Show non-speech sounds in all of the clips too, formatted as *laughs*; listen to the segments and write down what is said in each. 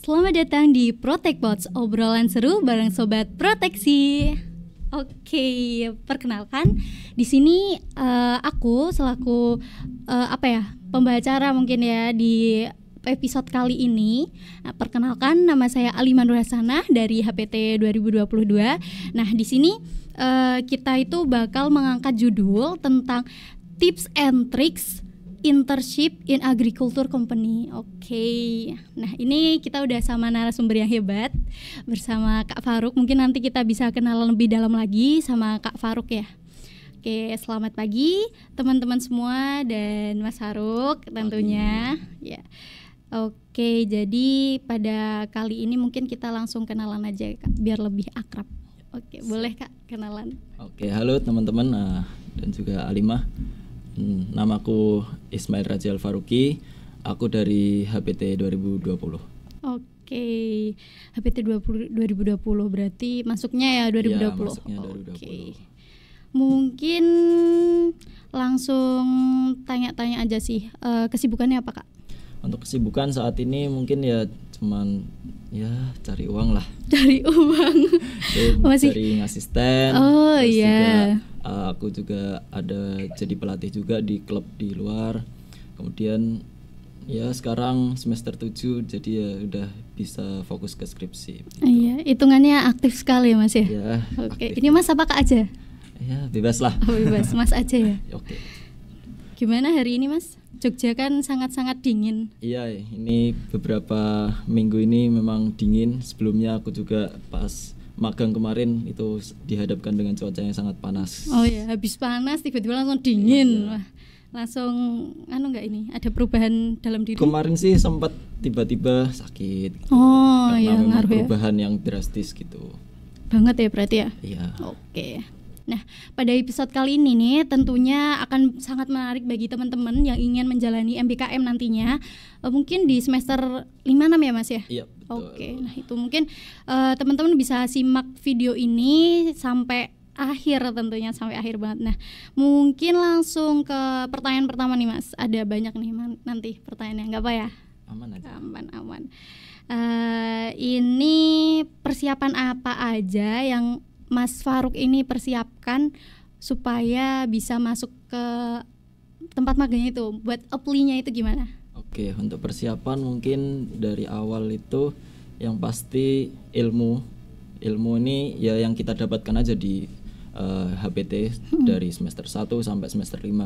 Selamat datang di Protect Bots, obrolan seru bareng sobat proteksi. Oke, perkenalkan di sini uh, aku selaku uh, apa ya pembacara mungkin ya di episode kali ini. Nah, perkenalkan nama saya Ali Manurasana dari HPT 2022. Nah, di sini uh, kita itu bakal mengangkat judul tentang tips and tricks internship in agriculture company. Oke. Okay. Nah, ini kita udah sama narasumber yang hebat bersama Kak Faruk. Mungkin nanti kita bisa kenalan lebih dalam lagi sama Kak Faruk ya. Oke, selamat pagi teman-teman semua dan Mas Faruk tentunya. Pagi. Ya. Oke, jadi pada kali ini mungkin kita langsung kenalan aja Kak biar lebih akrab. Oke, boleh Kak kenalan. Oke, halo teman-teman uh, dan juga Alimah. Hmm, namaku Ismail Rajal Faruki. Aku dari HPT 2020. Oke, okay. HPT 20, 2020 berarti masuknya ya 2020. Ya, masuknya 2020. Oke. Okay. Mungkin langsung tanya-tanya aja sih eh, kesibukannya apa kak? Untuk kesibukan saat ini mungkin ya cuman ya cari uang lah. Cari uang. *laughs* Masih cari asisten. Oh iya. Yeah Eh, aku juga ada jadi pelatih juga di klub di luar kemudian ya sekarang semester 7 jadi ya udah bisa fokus ke skripsi gitu. iya hitungannya aktif sekali ya mas ya, ya oke aktif. ini mas apa aja ya bebas lah oh, bebas mas aja ya? *laughs* ya oke gimana hari ini mas Jogja kan sangat-sangat dingin. Iya, ini beberapa minggu ini memang dingin. Sebelumnya aku juga pas magang kemarin itu dihadapkan dengan cuaca yang sangat panas. Oh ya, habis panas tiba-tiba langsung dingin. Ya. Wah, langsung anu enggak ini? Ada perubahan dalam diri? Kemarin sih sempat tiba-tiba sakit. Gitu. Oh, Karena iya, ya ngaruh perubahan ya. yang drastis gitu. Banget ya berarti ya? Iya. Oke. Nah, pada episode kali ini nih tentunya akan sangat menarik bagi teman-teman yang ingin menjalani MBKM nantinya. Eh, mungkin di semester lima 6 ya, Mas ya? Iya, Oke, okay, nah itu mungkin uh, teman-teman bisa simak video ini sampai akhir tentunya sampai akhir banget. Nah, mungkin langsung ke pertanyaan pertama nih Mas. Ada banyak nih man, nanti pertanyaannya, nggak apa ya? Aman aja. Aman aman. Uh, ini persiapan apa aja yang Mas Faruk ini persiapkan supaya bisa masuk ke tempat magangnya itu? Buat apply-nya itu gimana? Oke, untuk persiapan mungkin dari awal itu yang pasti ilmu. Ilmu ini ya yang kita dapatkan aja di uh, eh, HPT hmm. dari semester 1 sampai semester 5. Uh,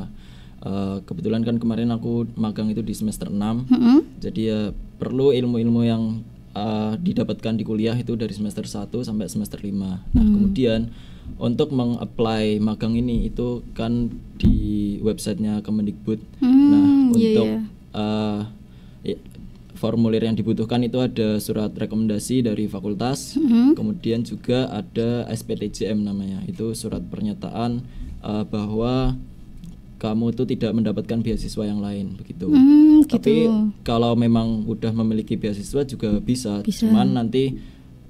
eh, kebetulan kan kemarin aku magang itu di semester 6. Hmm. Jadi ya perlu ilmu-ilmu yang uh, didapatkan di kuliah itu dari semester 1 sampai semester 5. Nah, hmm. kemudian untuk mengapply magang ini itu kan di websitenya Kemendikbud. nah, iya, untuk yeah, yeah uh, formulir yang dibutuhkan itu ada surat rekomendasi dari fakultas, mm-hmm. kemudian juga ada SPTJM namanya, itu surat pernyataan uh, bahwa kamu itu tidak mendapatkan beasiswa yang lain begitu. Mm, gitu. Tapi kalau memang udah memiliki beasiswa juga bisa, bisa. cuman nanti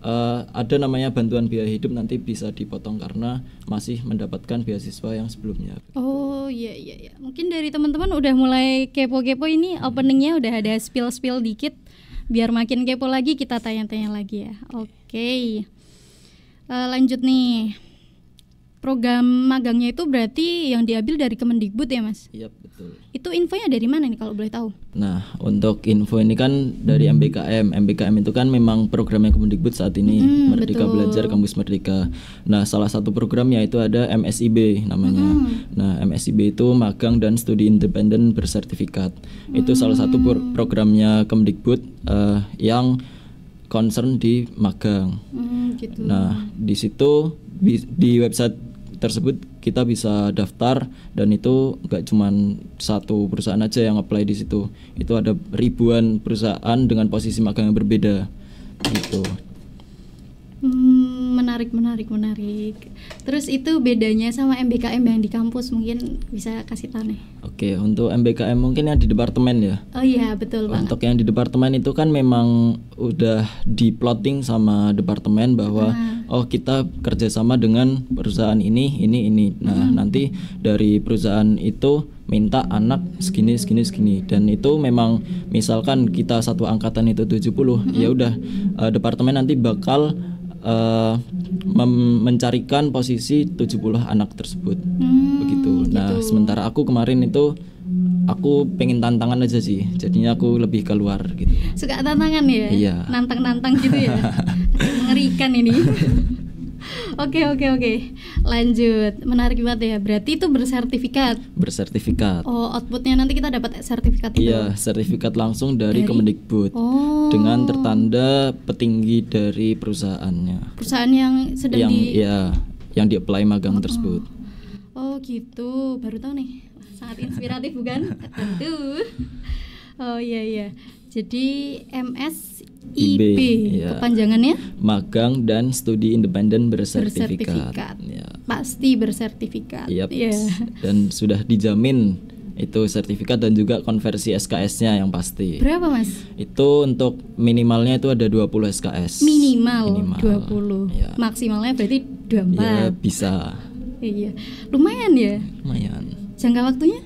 uh, ada namanya bantuan biaya hidup nanti bisa dipotong karena masih mendapatkan beasiswa yang sebelumnya. Oh iya iya iya. Mungkin dari teman-teman udah mulai kepo-kepo ini openingnya udah ada spill-spill dikit biar makin kepo lagi kita tanya-tanya lagi ya. Oke. Okay. Uh, eh, lanjut nih program magangnya itu berarti yang diambil dari Kemendikbud ya mas? Iya yep, betul. Itu infonya dari mana nih kalau boleh tahu? Nah untuk info ini kan dari MBKM. MBKM itu kan memang program yang Kemendikbud saat ini mm, Merdeka betul. Belajar Kampus Merdeka. Nah salah satu programnya itu ada MSIB namanya. Mm. Nah MSIB itu magang dan studi independen bersertifikat. Mm. Itu salah satu hmm. programnya Kemendikbud uh, yang concern di magang. Mm, gitu. Nah di situ di website tersebut kita bisa daftar dan itu nggak cuman satu perusahaan aja yang apply di situ itu ada ribuan perusahaan dengan posisi magang yang berbeda gitu hmm, menarik menarik menarik Terus itu bedanya sama MBKM yang di kampus mungkin bisa kasih tahu nih. Oke, untuk MBKM mungkin yang di departemen ya. Oh iya, betul Pak. Untuk yang di departemen itu kan memang udah di plotting sama departemen bahwa ah. oh kita kerjasama dengan perusahaan ini, ini, ini. Nah, hmm. nanti dari perusahaan itu minta anak segini segini segini dan itu memang misalkan kita satu angkatan itu 70 puluh ya hmm. udah uh, departemen nanti bakal uh, mencarikan posisi 70 anak tersebut. Hmm, Begitu. Nah, gitu. sementara aku kemarin itu aku pengen tantangan aja sih jadinya aku lebih keluar gitu suka tantangan ya iya. nantang nantang gitu ya *laughs* mengerikan ini *laughs* Oke oke oke. Lanjut. Menarik banget ya. Berarti itu bersertifikat. Bersertifikat. Oh, outputnya nanti kita dapat sertifikat itu. Iya, sertifikat langsung dari, dari? Kemendikbud. Oh. Dengan tertanda petinggi dari perusahaannya. Perusahaan yang sedang yang, di Iya, yang di apply magang oh. tersebut. Oh, gitu. Baru tahu nih. Sangat inspiratif bukan? Tentu. *laughs* Oh iya iya. Jadi MS IB, IB ya. kepanjangannya magang dan studi independen bersertifikat. bersertifikat. Ya. Pasti bersertifikat. Yep. Yeah. Dan sudah dijamin itu sertifikat dan juga konversi SKS-nya yang pasti. Berapa, Mas? Itu untuk minimalnya itu ada 20 SKS. Minimal, Minimal. 20. Ya. Maksimalnya berarti 24. Ya, bisa. Iya. Lumayan ya? Lumayan. Jangka waktunya?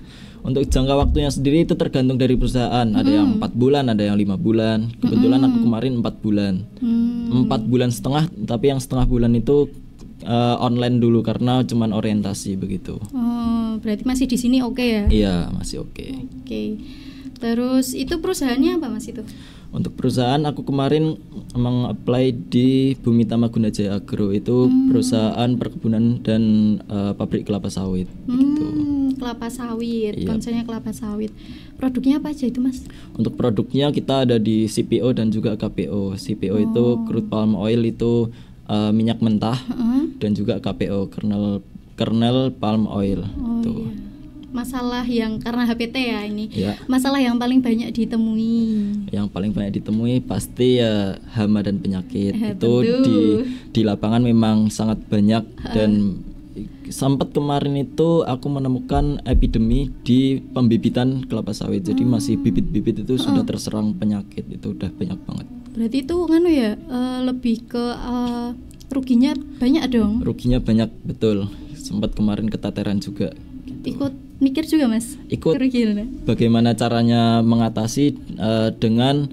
untuk jangka waktunya sendiri itu tergantung dari perusahaan ada hmm. yang empat bulan ada yang lima bulan kebetulan hmm. aku kemarin empat bulan hmm. empat hmm. bulan setengah tapi yang setengah bulan itu uh, online dulu karena cuman orientasi begitu oh berarti masih di sini oke okay ya iya masih oke okay. oke okay. terus itu perusahaannya apa mas itu untuk perusahaan aku kemarin mengapply di Bumi Tamaguna Jaya Agro itu hmm. perusahaan perkebunan dan uh, pabrik kelapa sawit. Hmm, gitu. Kelapa sawit, yep. Iya. konsennya kelapa sawit. Produknya apa aja itu mas? Untuk produknya kita ada di CPO dan juga KPO. CPO oh. itu crude palm oil itu uh, minyak mentah uh -huh. dan juga KPO kernel kernel palm oil. Oh, Tuh. Iya masalah yang karena HPT ya ini. Ya. Masalah yang paling banyak ditemui. Yang paling banyak ditemui pasti ya hama dan penyakit. ya, itu tentu. di di lapangan memang sangat banyak uh. dan sempat kemarin itu aku menemukan epidemi di pembibitan kelapa sawit. Jadi uh. masih bibit-bibit itu uh. sudah terserang penyakit. Itu udah banyak banget. Berarti itu kan ya uh, lebih ke uh, ruginya banyak dong. Ruginya banyak betul. Sempat kemarin keteteran juga. Gitu. Ikut mikir juga mas ikut bagaimana caranya mengatasi uh, dengan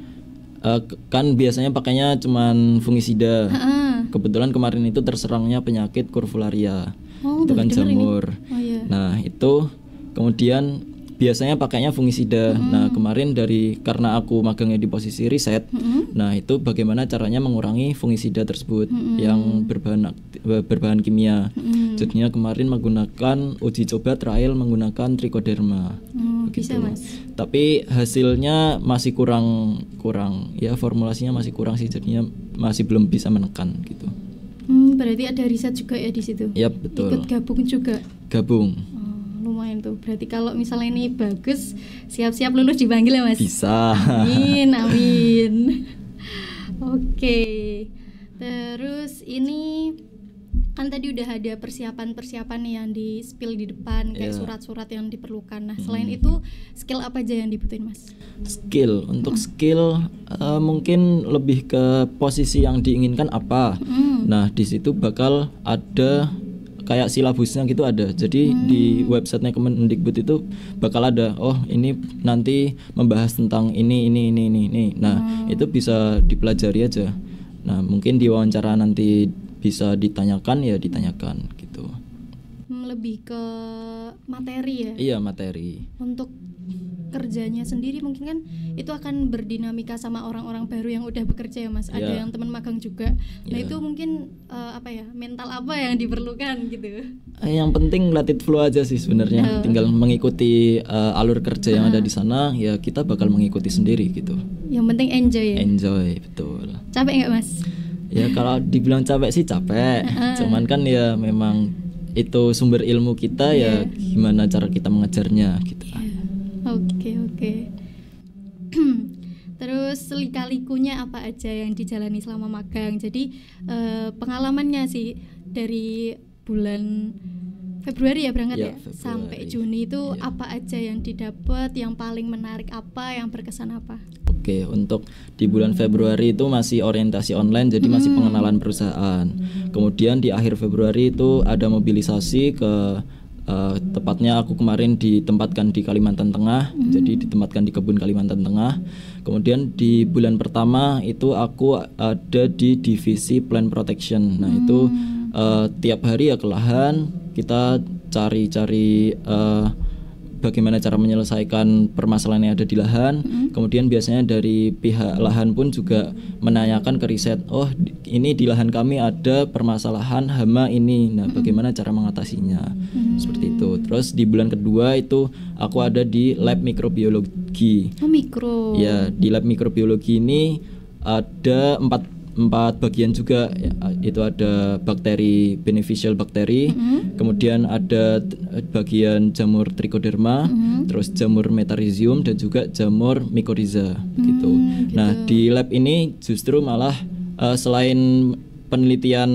uh, kan biasanya pakainya cuman fungisida uh -uh. kebetulan kemarin itu terserangnya penyakit kurvularia oh, itu kan jamur oh, iya. nah itu kemudian biasanya pakainya fungisida. Hmm. Nah, kemarin dari karena aku magangnya di posisi riset, hmm. nah itu bagaimana caranya mengurangi fungisida tersebut hmm. yang berbahan berbahan kimia. Hmm. Jadinya kemarin menggunakan uji coba trial menggunakan trichoderma. Hmm, Bisa, Mas. Tapi hasilnya masih kurang kurang ya formulasinya masih kurang sih jadinya masih belum bisa menekan gitu. Hmm, berarti ada riset juga ya di situ. Yep, betul. Ikut gabung juga. Gabung lumayan tuh. Berarti kalau misalnya ini bagus, siap-siap lulus dipanggil ya mas. Bisa. Amin, *laughs* amin. Oke. Terus ini kan tadi udah ada persiapan-persiapan yang di spill di depan kayak surat iya. surat-surat yang diperlukan. Nah, hmm. selain hmm. itu skill apa aja yang dibutuhin, Mas? Skill. Untuk skill uh, mungkin lebih ke posisi yang diinginkan apa. Hmm. Nah, di situ bakal ada kayak silabusnya gitu ada. Jadi hmm. di websitenya Kemendikbud itu bakal ada oh ini nanti membahas tentang ini ini ini ini ini. Nah, hmm. itu bisa dipelajari aja. Nah, mungkin di wawancara nanti bisa ditanyakan ya ditanyakan gitu. Hmm, lebih ke materi ya? Iya, materi. Untuk kerjanya sendiri mungkin kan itu akan berdinamika sama orang-orang baru yang udah bekerja ya mas yeah. ada iya. yang teman magang juga yeah. nah iya. itu mungkin uh, apa ya mental apa yang diperlukan gitu eh, yang penting latih flu flow aja sih sebenarnya uh. tinggal mengikuti uh, alur kerja uh. yang ada di sana ya kita bakal mengikuti sendiri gitu yang penting enjoy ya enjoy betul capek nggak mas ya kalau dibilang capek sih capek uh. cuman kan ya memang itu sumber ilmu kita yeah. ya iya. gimana cara kita mengejarnya gitu. Yeah. Oke oke. *clears throat* Terus likalikunya apa aja yang dijalani selama magang? Jadi eh, pengalamannya sih dari bulan Februari ya berangkat ya, ya? sampai Juni itu ya. apa aja yang didapat, yang paling menarik apa, yang berkesan apa? Oke, untuk di bulan hmm. Februari itu masih orientasi online, jadi masih hmm. pengenalan perusahaan. Kemudian di akhir Februari itu ada mobilisasi ke Uh, tepatnya aku kemarin ditempatkan di Kalimantan Tengah, mm. jadi ditempatkan di kebun Kalimantan Tengah. Kemudian di bulan pertama itu aku ada di divisi plant protection. Nah mm. itu uh, tiap hari ya ke lahan kita cari-cari uh, bagaimana cara menyelesaikan permasalahan yang ada di lahan. Mm-hmm. Kemudian biasanya dari pihak lahan pun juga menanyakan ke riset, oh ini di lahan kami ada permasalahan hama ini. Nah, mm-hmm. bagaimana cara mengatasinya? Mm-hmm. Seperti itu. Terus di bulan kedua itu aku ada di lab mikrobiologi. Oh, mikro. Ya, di lab mikrobiologi ini ada empat empat bagian juga ya, itu ada bakteri beneficial bakteri mm -hmm. kemudian ada bagian jamur trichoderma mm -hmm. terus jamur metarizium dan juga jamur mycorrhiza gitu. mm, nah, gitu. gitu nah di lab ini justru malah uh, selain penelitian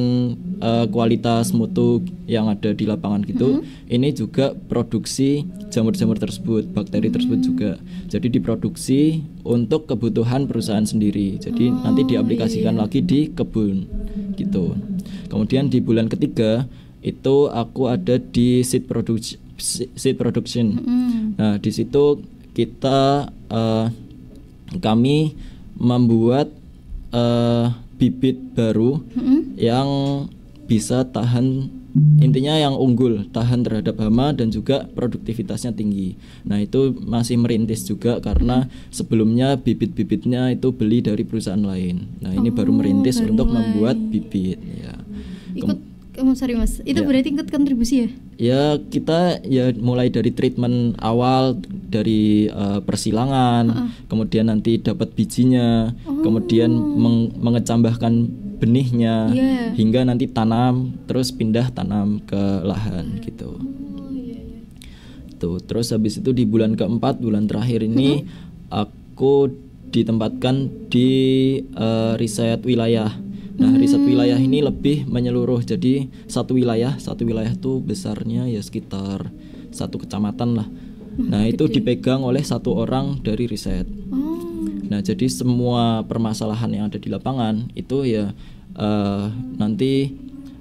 uh, kualitas mutu yang ada di lapangan gitu. -hmm. Ini juga produksi jamur-jamur tersebut, bakteri -hmm. tersebut mm-hmm. juga. Jadi diproduksi untuk kebutuhan perusahaan sendiri. Jadi oh, nanti diaplikasikan iya. lagi di kebun gitu. Kemudian di bulan ketiga itu aku ada di seed production seed production. -hmm. Nah, di situ kita uh, kami membuat uh, bibit baru hmm. yang bisa tahan intinya yang unggul tahan terhadap hama dan juga produktivitasnya tinggi. Nah itu masih merintis juga karena sebelumnya bibit-bibitnya itu beli dari perusahaan lain. Nah ini oh, baru merintis oh, baru untuk mulai. membuat bibit. Ya. Ikut kamu oh, sorry mas, itu ya. berarti ikut kontribusi ya? Ya kita ya mulai dari treatment awal dari uh, persilangan, uh -uh. kemudian nanti dapat bijinya, oh. kemudian meng mengecambahkan benihnya yeah. hingga nanti tanam, terus pindah tanam ke lahan oh, gitu. Iya, iya. Tuh, terus habis itu di bulan keempat, bulan terakhir ini uh -huh. aku ditempatkan di uh, riset wilayah. Nah, riset hmm. wilayah ini lebih menyeluruh. Jadi, satu wilayah, satu wilayah tuh besarnya ya sekitar satu kecamatan lah. Nah, hmm, Gede. itu dipegang oleh satu orang dari riset. Oh. Nah, jadi semua permasalahan yang ada di lapangan itu ya uh, nanti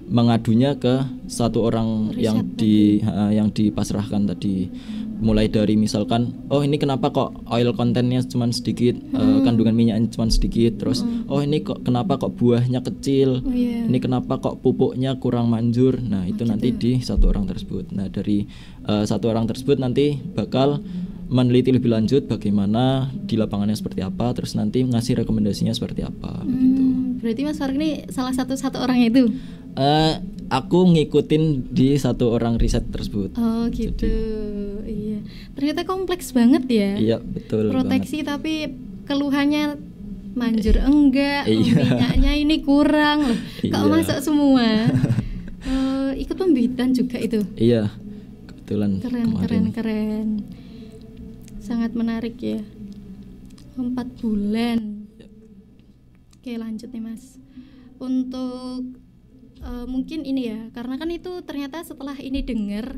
mengadunya ke satu orang riset yang di uh, yang dipasrahkan tadi mulai dari misalkan oh ini kenapa kok oil kontennya cuma sedikit eh, hmm. uh, kandungan minyaknya cuma sedikit terus hmm. oh ini kok kenapa kok buahnya kecil oh, yeah. ini kenapa kok pupuknya kurang manjur nah itu oh, nanti gitu. di satu orang tersebut nah dari uh, satu orang tersebut nanti bakal meneliti lebih lanjut bagaimana di lapangannya seperti apa terus nanti ngasih rekomendasinya seperti apa hmm, begitu berarti mas Farid ini salah satu satu orang itu uh, aku ngikutin di satu orang riset tersebut oh gitu ternyata kompleks banget ya iya betul proteksi banget. tapi keluhannya manjur enggak iya. minyaknya ini kurang loh iya. kok masuk semua *laughs* e, ikut pembibitan juga itu iya kebetulan keren kemarin. keren keren sangat menarik ya empat bulan oke lanjut nih mas untuk uh, mungkin ini ya karena kan itu ternyata setelah ini dengar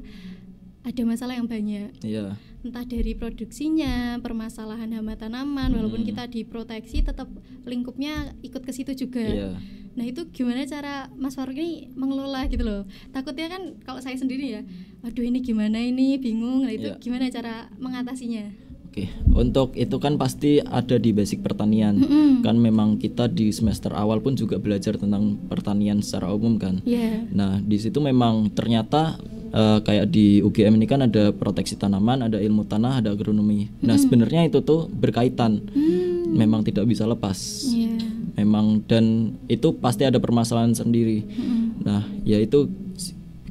ada masalah yang banyak. Iya. Entah dari produksinya, permasalahan hama tanaman, hmm. walaupun kita diproteksi tetap lingkupnya ikut ke situ juga. Iya. Nah, itu gimana cara Mas Faruk ini mengelola gitu loh. Takutnya kan kalau saya sendiri ya, aduh ini gimana ini bingung. Nah, itu iya. gimana cara mengatasinya? Oke, untuk itu kan pasti ada di basic pertanian. Mm -hmm. Kan memang kita di semester awal pun juga belajar tentang pertanian secara umum kan. Yeah. Nah, di situ memang ternyata uh, kayak di UGM ini kan ada proteksi tanaman, ada ilmu tanah, ada agronomi. Nah, hmm. sebenarnya itu tuh berkaitan. Hmm. Memang tidak bisa lepas. Yeah. Memang dan itu pasti ada permasalahan sendiri. Hmm. Nah, yaitu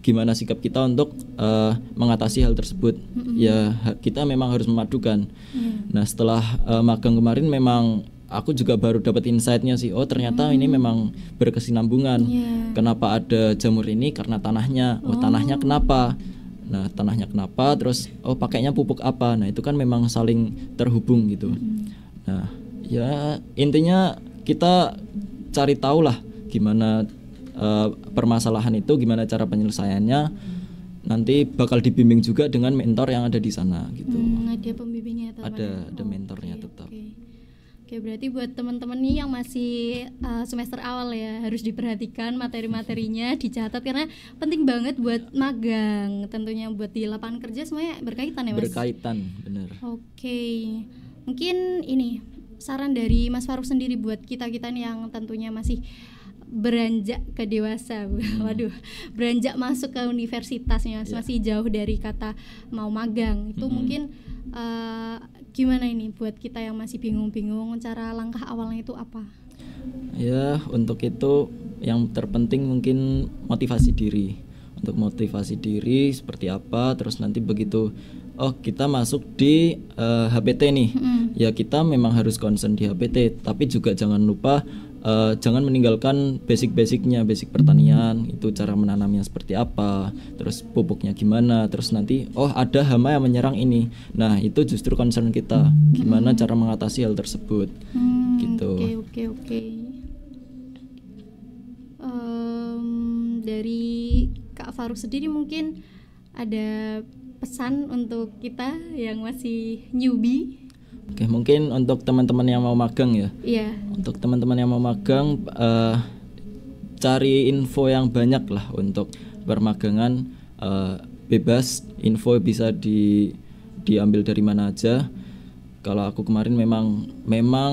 gimana sikap kita untuk uh, mengatasi hal tersebut. Mm -hmm. Ya kita memang harus memadukan. Yeah. Nah setelah uh, magang kemarin memang aku juga baru dapat insightnya sih oh ternyata hmm. ini memang berkesinambungan yeah. kenapa ada jamur ini karena tanahnya oh, oh tanahnya kenapa nah tanahnya kenapa terus oh pakainya pupuk apa nah itu kan memang saling terhubung gitu hmm. nah ya intinya kita cari tahu lah gimana uh, permasalahan itu gimana cara penyelesaiannya nanti bakal dibimbing juga dengan mentor yang ada di sana gitu hmm, ada pembimbingnya tetap ada ada mentornya okay, tetap okay. Oke, berarti buat teman-teman nih yang masih uh, semester awal ya harus diperhatikan materi-materinya, *laughs* dicatat karena penting banget buat magang, tentunya buat di lapangan kerja semuanya berkaitan ya, Mas. Berkaitan, benar. Oke. Mungkin ini saran dari Mas Faruk sendiri buat kita-kita nih yang tentunya masih beranjak ke dewasa. *laughs* Hmm. Waduh, beranjak masuk ke universitasnya yeah. masih jauh dari kata mau magang. Itu hmm. mungkin uh, gimana ini buat kita yang masih bingung-bingung cara langkah awalnya itu apa? Ya, untuk itu yang terpenting mungkin motivasi diri. Untuk motivasi diri seperti apa, terus nanti begitu oh kita masuk di uh, eh, HPT nih. Mm. Ya kita memang harus concern di HPT, tapi juga jangan lupa uh, jangan meninggalkan basic-basicnya, basic pertanian itu cara menanamnya seperti apa, terus pupuknya gimana, terus nanti oh ada hama yang menyerang ini. Nah, itu justru concern kita, gimana hmm. cara mengatasi hal tersebut. Hmm, gitu. Oke, okay, oke, okay, oke. Okay. Um, dari Kak Faruk sendiri mungkin ada pesan untuk kita yang masih newbie Oke, mungkin untuk teman-teman yang mau magang ya. Iya. Untuk teman-teman yang mau magang uh, cari info yang banyak lah untuk permagangan uh, bebas, info bisa di diambil dari mana aja. Kalau aku kemarin memang memang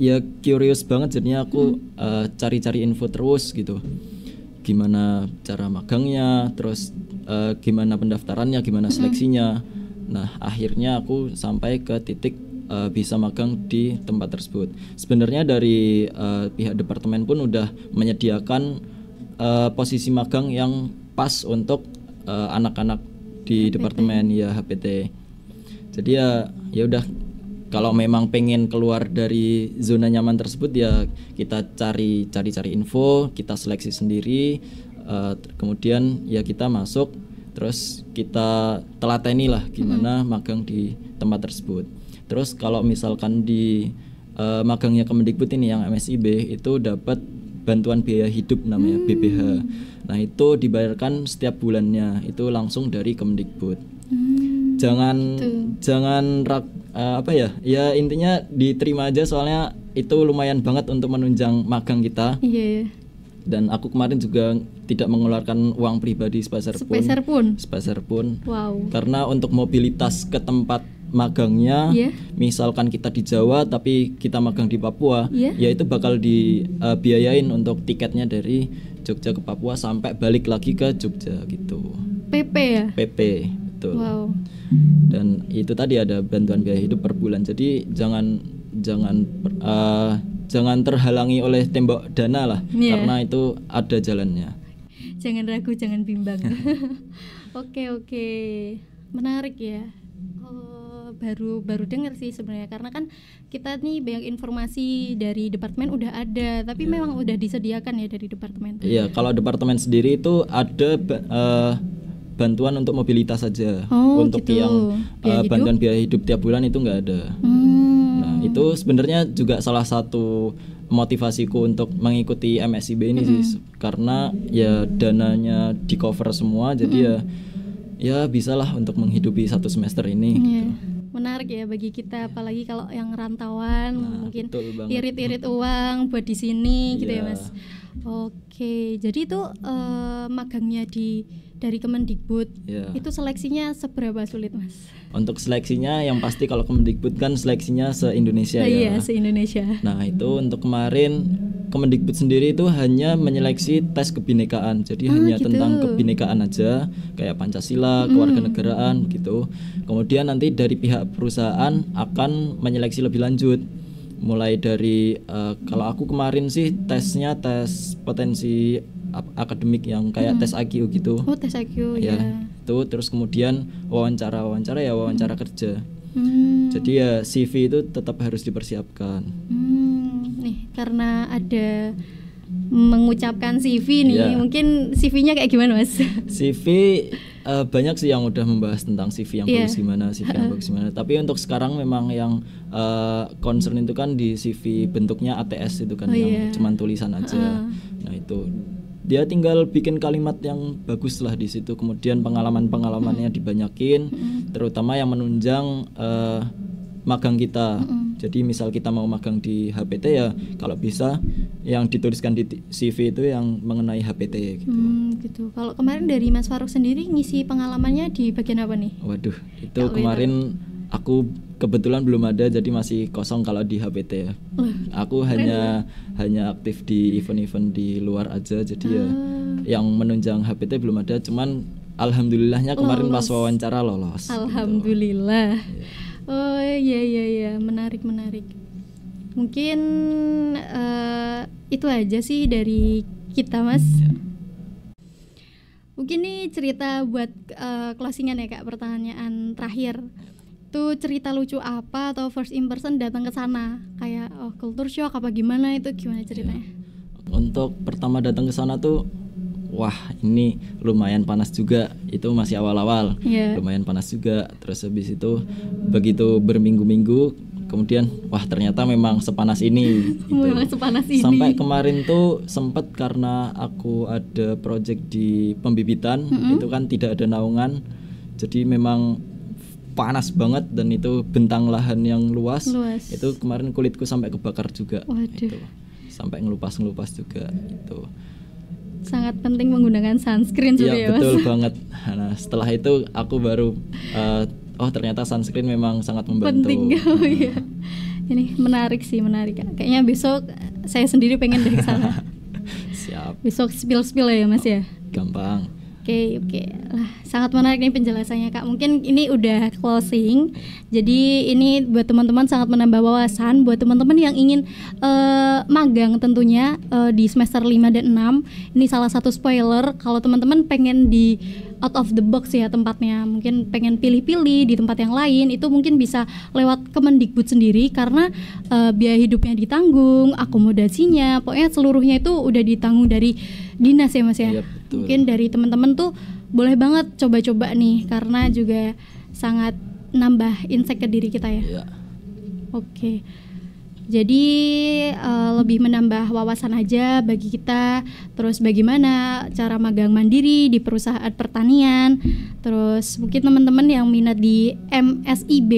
ya curious banget jadinya aku hmm. Eh, cari-cari hmm. uh, info terus gitu. Gimana cara magangnya, terus uh, gimana pendaftarannya, gimana hmm. seleksinya. Hmm. Nah, akhirnya aku sampai ke titik uh, bisa magang di tempat tersebut. Sebenarnya dari uh, pihak departemen pun udah menyediakan uh, posisi magang yang pas untuk anak-anak uh, di HPT. departemen ya HPT. Jadi ya ya udah kalau memang pengen keluar dari zona nyaman tersebut ya kita cari cari cari info, kita seleksi sendiri, uh, kemudian ya kita masuk, terus kita telateni lah gimana mm-hmm. magang di tempat tersebut. Terus kalau misalkan di uh, magangnya Kemendikbud ini yang MSIB itu dapat bantuan biaya hidup namanya hmm. BPH. Nah, itu dibayarkan setiap bulannya. Itu langsung dari Kemendikbud. Hmm. Jangan gitu. jangan rak, uh, apa ya? Ya intinya diterima aja soalnya itu lumayan banget untuk menunjang magang kita. Iya. Yeah. Dan aku kemarin juga tidak mengeluarkan uang pribadi sepeser pun. Sepeser pun. Sepeser pun. Wow. Karena untuk mobilitas ke tempat magangnya yeah. misalkan kita di Jawa tapi kita magang di Papua yeah. ya itu bakal dibiayain eh, uh, untuk tiketnya dari Jogja ke Papua sampai balik lagi ke Jogja gitu PP ya PP betul wow. dan itu tadi ada bantuan biaya hidup per bulan jadi jangan jangan uh, jangan terhalangi oleh tembok dana lah yeah. karena itu ada jalannya jangan ragu jangan bimbang *laughs* oke oke okay, okay. menarik ya oh baru baru hmm. dengar sih sebenarnya karena kan kita nih banyak informasi hmm. dari departemen udah ada tapi yeah. memang udah disediakan ya dari departemen. Iya, yeah, kalau departemen sendiri itu ada uh, bantuan untuk mobilitas saja. Oh, untuk gitu. yang uh, biaya eh, bantuan biaya hidup tiap bulan itu nggak ada. Hmm. Nah, itu sebenarnya juga salah satu motivasiku untuk mengikuti MSIB ini mm -hmm. sih karena ya dananya di cover semua jadi mm -hmm. ya ya bisalah untuk menghidupi satu semester ini yeah. gitu menarik ya bagi kita iya. apalagi kalau yang rantauan nah, mungkin irit-irit uang buat di sini yeah. gitu ya iya. Mas. Oke, jadi itu uh, magangnya di dari Kemendikbud. Yeah. Itu seleksinya seberapa sulit, Mas? Untuk seleksinya yang pasti kalau Kemendikbud kan seleksinya se-Indonesia nah, ya. Iya, se-Indonesia. Nah, itu untuk kemarin Kemendikbud sendiri itu hanya menyeleksi tes kebinekaan. Jadi ah, hanya gitu. tentang kebinekaan aja, kayak Pancasila, hmm. kewarganegaraan gitu. Kemudian nanti dari pihak perusahaan akan menyeleksi lebih lanjut. Mulai dari uh, kalau aku kemarin sih tesnya tes potensi akademik yang kayak mm. tes IQ gitu. Oh, tes IQ ya. ya. Itu terus kemudian wawancara-wawancara ya wawancara mm. kerja. Hmm. Jadi ya CV itu tetap harus dipersiapkan. Hmm karena ada mengucapkan CV nih. Yeah. Mungkin CV-nya kayak gimana, Mas? CV uh, eh, banyak sih yang udah membahas tentang CV yang yeah. bagus gimana, CV yang bagus gimana. Tapi untuk sekarang memang yang uh, concern itu kan di CV bentuknya ATS itu kan oh, yang yeah. cuman tulisan aja. Uh. Nah, itu dia tinggal bikin kalimat yang bagus lah di situ. Kemudian pengalaman-pengalamannya dibanyakin, terutama yang menunjang uh, magang kita. Mm jadi misal kita mau magang di HPT ya kalau bisa yang dituliskan di CV itu yang mengenai HPT gitu. Hmm, gitu. Kalau kemarin dari Mas Faruk sendiri ngisi pengalamannya di bagian apa nih? Waduh, itu kemarin aku kebetulan belum ada jadi masih kosong kalau di HPT ya. Uh, aku hanya ya. hanya aktif di event-event di luar aja jadi uh. ya ah. yang menunjang HPT belum ada cuman alhamdulillahnya kemarin lolos. pas wawancara lolos. Gitu. Alhamdulillah. Gitu oh iya iya iya menarik menarik mungkin uh, itu aja sih dari kita mas iya. mungkin ini cerita buat uh, closingan ya kak pertanyaan terakhir itu cerita lucu apa atau first impression datang ke sana kayak oh culture shock apa gimana itu gimana iya. ceritanya untuk pertama datang ke sana tuh wah ini lumayan panas juga itu masih awal-awal yeah. lumayan panas juga terus habis itu begitu berminggu-minggu kemudian wah ternyata memang sepanas ini *laughs* gitu. memang sepanas ini sampai kemarin tuh sempat karena aku ada project di pembibitan mm -hmm. itu kan tidak ada naungan jadi memang panas banget dan itu bentang lahan yang luas, luas. itu kemarin kulitku sampai kebakar juga Waduh. Itu. sampai ngelupas ngelupas juga itu sangat penting menggunakan sunscreen ya, ya betul mas. banget nah setelah itu aku baru uh, oh ternyata sunscreen memang sangat membantu penting *laughs* oh, ya. ini menarik sih menarik kayaknya besok saya sendiri pengen dari sana *laughs* siap besok spill spill ya mas ya gampang okay, oke. Okay. Lah, sangat menarik nih penjelasannya Kak. Mungkin ini udah closing. Jadi ini buat teman-teman sangat menambah wawasan buat teman-teman yang ingin uh, magang tentunya uh, di semester 5 dan 6. Ini salah satu spoiler kalau teman-teman pengen di out of the box ya tempatnya. Mungkin pengen pilih-pilih di tempat yang lain itu mungkin bisa lewat Kemendikbud sendiri karena uh, biaya hidupnya ditanggung, akomodasinya, pokoknya seluruhnya itu udah ditanggung dari dinas ya Mas ya. Yep. Iya, Betul. mungkin dari teman-teman tuh boleh banget coba-coba nih karena juga sangat nambah insight ke diri kita ya. ya. Oke. Jadi uh, lebih menambah wawasan aja bagi kita. Terus bagaimana cara magang mandiri di perusahaan pertanian. Terus mungkin teman-teman yang minat di MSIB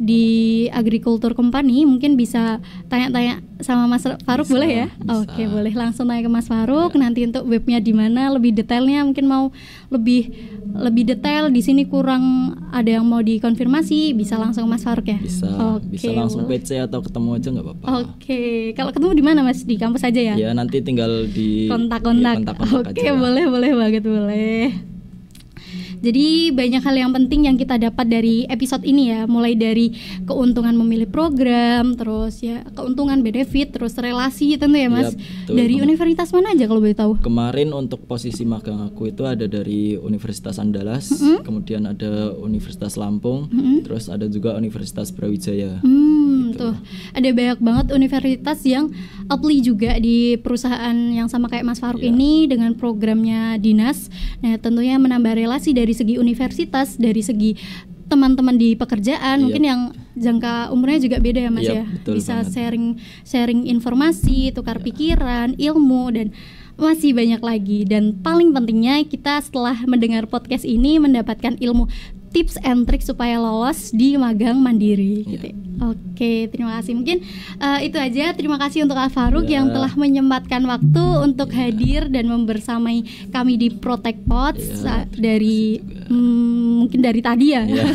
di agriculture company mungkin bisa tanya-tanya sama Mas Faruk bisa, boleh ya? Bisa. Oke, boleh langsung tanya ke Mas Faruk ya. nanti untuk webnya di mana lebih detailnya mungkin mau lebih lebih detail di sini kurang ada yang mau dikonfirmasi bisa langsung Mas Faruk ya? Bisa. Oke. Bisa langsung PC atau ketemu aja nggak apa-apa. Oke, kalau ketemu di mana Mas? Di kampus aja ya? Ya, nanti tinggal di iya, kontak-kontak. Oke, aja boleh boleh banget boleh. Jadi banyak hal yang penting yang kita dapat dari episode ini ya, mulai dari keuntungan memilih program, terus ya keuntungan benefit, terus relasi tentu ya Mas. Ya, dari universitas mana aja kalau boleh tahu? Kemarin untuk posisi magang aku itu ada dari Universitas Andalas, mm -hmm. kemudian ada Universitas Lampung, mm -hmm. terus ada juga Universitas Brawijaya. Hmm, gitu. tuh. Ada banyak banget universitas yang apply juga di perusahaan yang sama kayak Mas Faruk ya. ini dengan programnya dinas. Nah, tentunya menambah relasi dari dari segi universitas dari segi teman-teman di pekerjaan yep. Iya. mungkin yang jangka umurnya juga beda ya mas yep, iya, ya bisa banget. sharing sharing informasi tukar yeah. pikiran ilmu dan masih banyak lagi dan paling pentingnya kita setelah mendengar podcast ini mendapatkan ilmu tips and trik supaya lolos di magang mandiri yeah. gitu. Ya. Oke, terima kasih. Mungkin uh, itu aja. Terima kasih untuk Alfaruk yeah. yang telah menyempatkan waktu untuk yeah. hadir dan membersamai kami di Protect Pots yeah, dari hmm, mungkin dari tadi ya, yeah.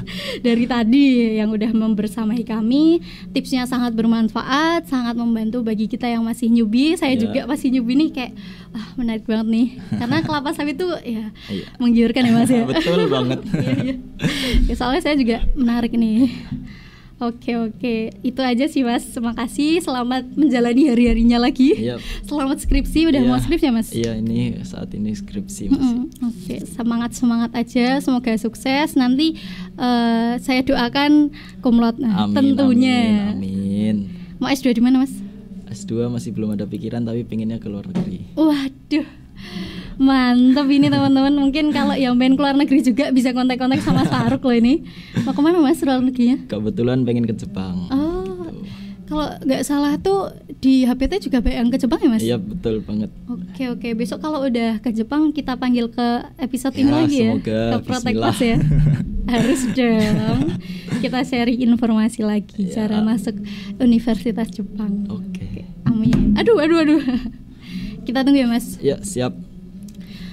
*laughs* dari tadi yang udah membersamai kami. Tipsnya sangat bermanfaat, sangat membantu bagi kita yang masih newbie. Saya yeah. juga masih newbie nih kayak ah menarik banget nih, karena *laughs* kelapa sawit itu ya yeah. menggiurkan ya mas ya. *laughs* Betul banget. ya, ya. ya, soalnya saya juga menarik nih. Oke oke, itu aja sih mas. Terima kasih. Selamat menjalani hari-harinya lagi. Yep. Iya. *laughs* Selamat skripsi. Udah yeah. mau skripsi ya mas? Iya yeah, ini saat ini skripsi mas. Mm -hmm. Oke, okay. semangat semangat aja. Semoga sukses. Nanti uh, saya doakan kumlot. Nah, amin, tentunya. Amin, amin. Mau S2 di mana mas? S2 masih belum ada pikiran tapi pengennya keluar luar negeri. Waduh Mantep ini teman-teman. Mungkin kalau yang pengen keluar negeri juga bisa kontak-kontak sama saruk loh ini. Mau kemana Mas luar negerinya? Kebetulan pengen ke Jepang. Oh. Kalau nggak salah tuh di HPT juga yang ke Jepang ya Mas? Iya betul banget. Oke oke besok kalau udah ke Jepang kita panggil ke episode ya, ini lagi ya ke Protect Plus ya. *laughs* Harus dong kita sharing informasi lagi ya. cara masuk Universitas Jepang. Oke. Amin. Aduh aduh aduh. Kita tunggu ya Mas. Ya siap.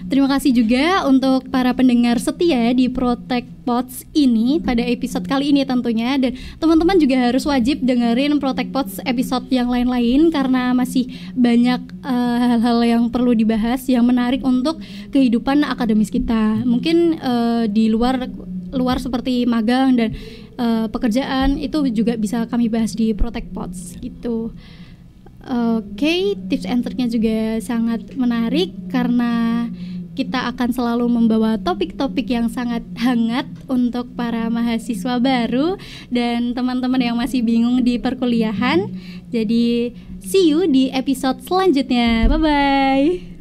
Terima kasih juga untuk para pendengar setia di Protect Pots ini pada episode kali ini tentunya dan teman-teman juga harus wajib dengerin Protect Pots episode yang lain-lain karena masih banyak eh, hal-hal uh, yang perlu dibahas yang menarik untuk kehidupan akademis kita. Mungkin uh, di luar luar seperti magang dan uh, pekerjaan itu juga bisa kami bahas di Protect Pots gitu. Oke, okay, tips and juga sangat menarik karena kita akan selalu membawa topik-topik yang sangat hangat untuk para mahasiswa baru dan teman-teman yang masih bingung di perkuliahan. Jadi, see you di episode selanjutnya. Bye bye.